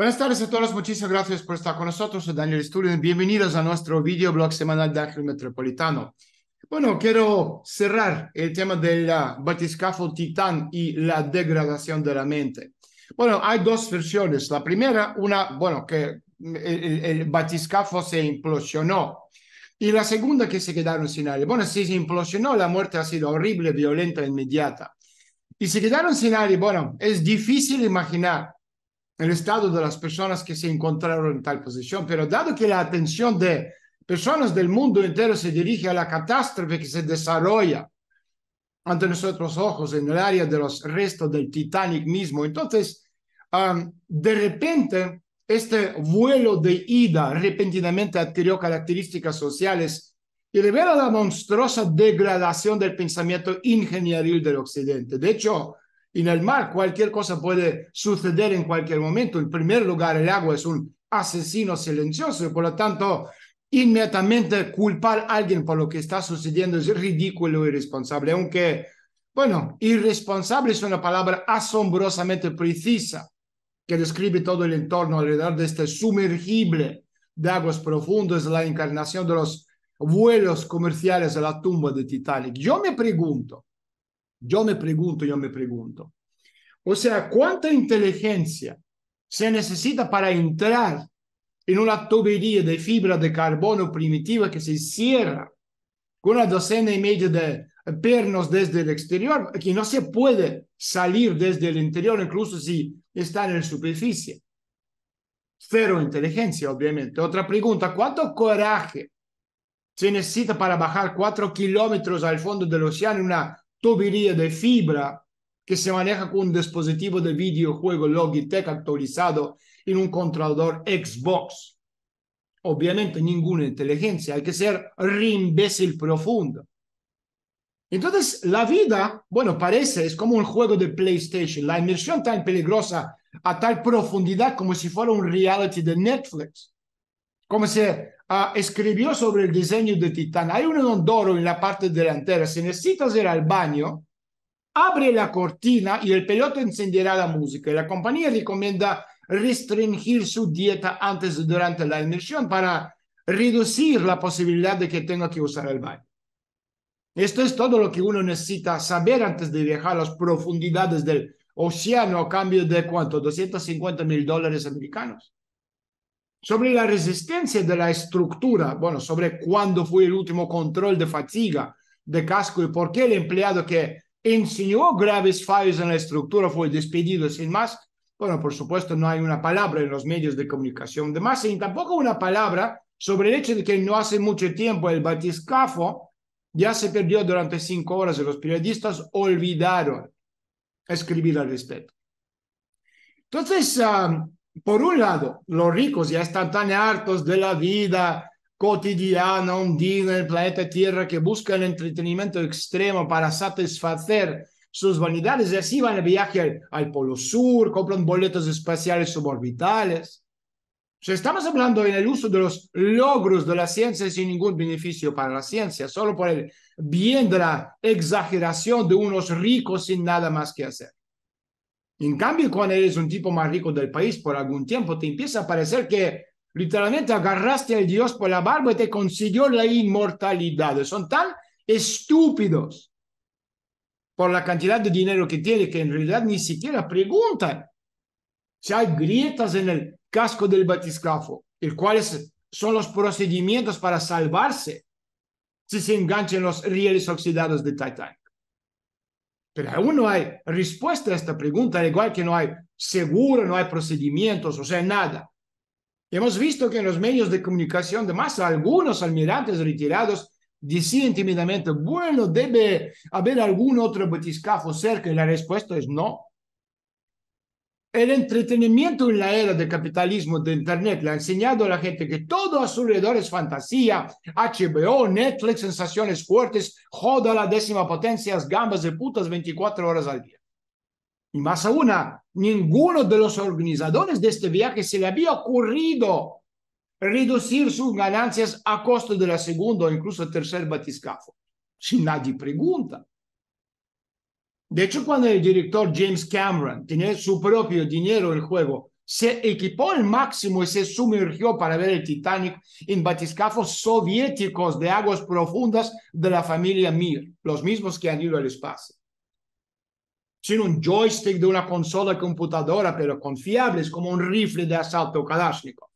Buenas tardes a todos, muchísimas gracias por estar con nosotros. Soy Daniel Studio. bienvenidos a nuestro videoblog semanal de Ángel Metropolitano. Bueno, quiero cerrar el tema del batiscafo Titán y la degradación de la mente. Bueno, hay dos versiones. La primera, una, bueno, que el, batiscafo se implosionó. Y la segunda, que se quedaron sin aire. Bueno, si se implosionó, la muerte ha sido horrible, violenta, inmediata. Y se quedaron sin aire. Bueno, es difícil imaginar el estado de las personas que se encontraron en tal posición, pero dado que la atención de personas del mundo entero se dirige a la catástrofe que se desarrolla ante nuestros ojos en el área de los restos del Titanic mismo, entonces, de repente, este vuelo de ida repentinamente adquirió características sociales y revela la monstruosa degradación del pensamiento ingenieril del Occidente. De hecho, en el mar cualquier cosa puede suceder en cualquier momento. En primer lugar, el agua es un asesino silencioso y por lo tanto inmediatamente culpar a alguien por lo que está sucediendo es ridículo e irresponsable, aunque, bueno, irresponsable es una palabra asombrosamente precisa que describe todo el entorno alrededor de este sumergible de aguas profundas, la encarnación de los vuelos comerciales de la tumba de Titanic. Yo me pregunto, yo me pregunto, yo me pregunto. O sea, ¿cuánta inteligencia se necesita para entrar en una tubería de fibra de carbono primitiva que se cierra con una docena y media de pernos desde el exterior, que no se puede salir desde el interior, incluso si está en la superficie? Cero inteligencia, obviamente. Otra pregunta, ¿cuánto coraje se necesita para bajar cuatro kilómetros al fondo del océano en una tubería de fibra que se maneja con un dispositivo de videojuego Logitech actualizado en un controlador Xbox. Obviamente ninguna inteligencia, hay que ser imbécil profundo. Entonces, la vida, bueno, parece, es como un juego de PlayStation, la inmersión tan peligrosa a tal profundidad como si fuera un reality de Netflix como se ah, escribió sobre el diseño de Titán, hay un hondoro en la parte delantera. Si necesitas ir al baño, abre la cortina y el piloto encenderá la música. La compañía recomienda restringir su dieta antes y durante la inmersión para reducir la posibilidad de que tenga que usar el baño. Esto es todo lo que uno necesita saber antes de viajar a las profundidades del océano a cambio de cuánto, 250 mil dólares americanos sobre la resistencia de la estructura, bueno, sobre cuándo fue el último control de fatiga de casco y por qué el empleado que enseñó graves fallos en la estructura fue despedido sin más. Bueno, por supuesto, no hay una palabra en los medios de comunicación de más, y tampoco una palabra sobre el hecho de que no hace mucho tiempo el batiscafo ya se perdió durante cinco horas y los periodistas olvidaron escribir al respecto. Entonces, ah, por un lado, los ricos ya están tan hartos de la vida cotidiana, hundida en el planeta Tierra, que buscan entretenimiento extremo para satisfacer sus vanidades y así van de viaje al, Polo Sur, compran boletos espaciales suborbitales. estamos hablando en el uso de los logros de la ciencia sin ningún beneficio para la ciencia, solo por el bien de la exageración de unos ricos sin nada más que hacer. En cambio, cuando eres un tipo más rico del país por algún tiempo, te empieza a parecer que literalmente agarraste al Dios por la barba y te consiguió la inmortalidad. Son tan estúpidos por la cantidad de dinero que tiene que en realidad ni siquiera preguntan si hay grietas en el casco del batiscafo y cuáles son los procedimientos para salvarse si se enganchan los rieles oxidados de Titanic. Pero aún no hay respuesta a esta pregunta, al igual que no hay seguro, no hay procedimientos, o sea, nada. Hemos visto que en los medios de comunicación de masa algunos almirantes retirados decían tímidamente, bueno, debe haber algún otro batiscafo cerca y la respuesta es no. El entretenimiento en la era del capitalismo de Internet le ha enseñado a la gente que todo a su alrededor es fantasía. HBO, Netflix, sensaciones fuertes, joda la décima potencia, gambas de putas 24 horas al día. Y más aún, ninguno de los organizadores de este viaje se le había ocurrido reducir sus ganancias a costo de la segunda o incluso tercer batiscafo. Si nadie pregunta. De hecho, cuando el director James Cameron tenía su propio dinero en el juego, se equipó al máximo y se sumergió para ver el Titanic en batiscafos soviéticos de aguas profundas de la familia Mir, los mismos que han ido al espacio. Sin un joystick de una consola computadora, pero confiables como un rifle de asalto Kalashnikov.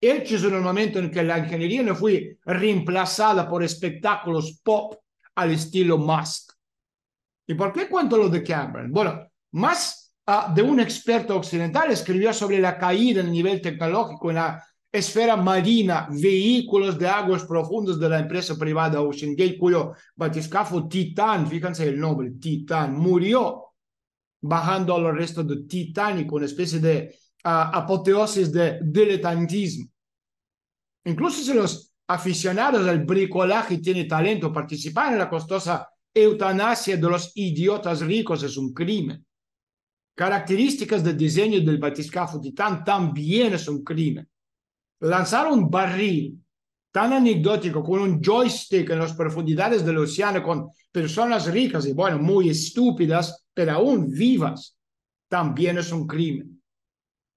Hechos en el momento en que la ingeniería no fue reemplazada por espectáculos pop al estilo Musk ¿Y por qué cuento lo de Cameron? Bueno, más ah, de un experto occidental escribió sobre la caída en el nivel tecnológico en la esfera marina, vehículos de aguas profundas de la empresa privada Ocean Gate, cuyo batiscafo Titán, fíjense el nombre, Titán, murió bajando al resto de Titanic, una especie de ah, apoteosis de diletantismo. Incluso si los aficionados al bricolaje tienen talento, participar en la costosa eutanasia de los idiotas ricos es un crimen. Características del diseño del batiscafo Titán también es un crimen. Lanzar un barril tan anecdótico con un joystick en las profundidades del océano con personas ricas y, bueno, muy estúpidas, pero aún vivas, también es un crimen.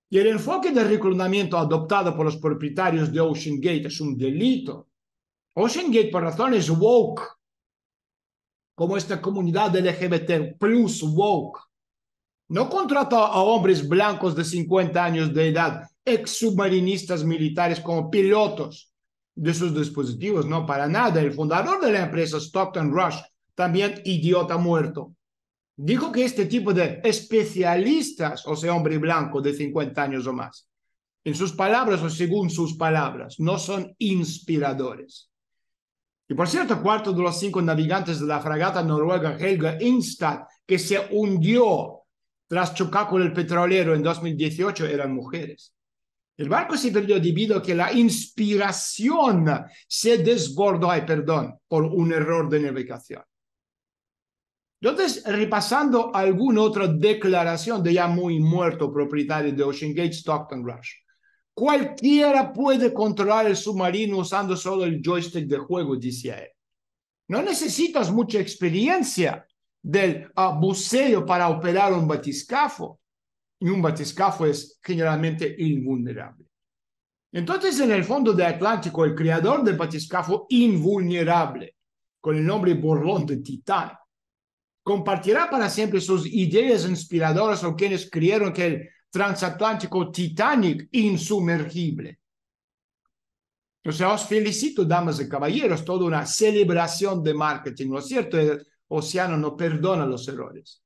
Y el enfoque de reclutamiento adoptado por los propietarios de Ocean Gate es un delito. Ocean Gate, por razones woke, como esta comunidad LGBT plus woke, no contrata a hombres blancos de 50 años de edad, ex submarinistas militares como pilotos de sus dispositivos, no para nada. El fundador de la empresa Stockton Rush, también idiota muerto, dijo que este tipo de especialistas, o sea, hombre blanco de 50 años o más, en sus palabras o según sus palabras, no son inspiradores. Y por cierto, cuarto de los cinco navegantes de la fragata noruega Helga Instad, que se hundió tras chocar con el petrolero en 2018, eran mujeres. El barco se perdió debido a que la inspiración se desbordó, ay, perdón, por un error de navegación. Entonces, repasando alguna otra declaración de ya muy muerto propietario de Ocean Gate Stockton Rush. Cualquiera puede controlar el submarino usando solo el joystick de juego, dice él. No necesitas mucha experiencia del ah, buceo para operar un batiscafo. Y un batiscafo es generalmente invulnerable. Entonces, en el fondo de Atlántico, el creador del batiscafo invulnerable, con el nombre Borrón de Titán, compartirá para siempre sus ideas inspiradoras o quienes creyeron que el transatlántico Titanic insumergible. O sea, os felicito, damas y caballeros, toda una celebración de marketing, ¿no es cierto? El océano no perdona los errores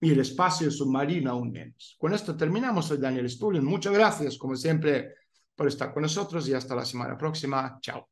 y el espacio submarino aún menos. Con esto terminamos, soy Daniel Stulin. Muchas gracias, como siempre, por estar con nosotros y hasta la semana próxima. Chao.